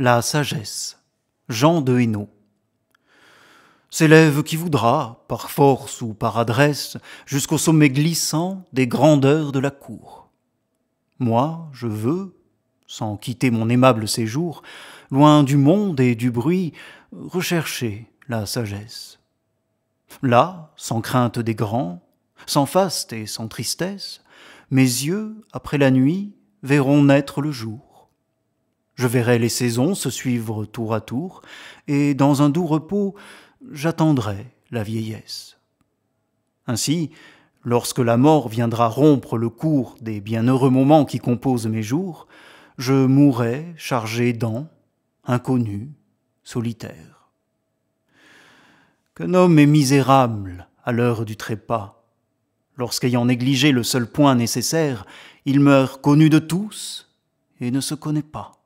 La sagesse. Jean de Hainaut. S'élève qui voudra, par force ou par adresse, jusqu'au sommet glissant des grandeurs de la cour. Moi, je veux, sans quitter mon aimable séjour, loin du monde et du bruit, rechercher la sagesse. Là, sans crainte des grands, sans faste et sans tristesse, mes yeux, après la nuit, verront naître le jour. Je verrai les saisons se suivre tour à tour, et dans un doux repos, j'attendrai la vieillesse. Ainsi, lorsque la mort viendra rompre le cours des bienheureux moments qui composent mes jours, je mourrai chargé d'ans, inconnu, solitaire. Qu'un homme est misérable à l'heure du trépas. Lorsqu'ayant négligé le seul point nécessaire, il meurt connu de tous et ne se connaît pas.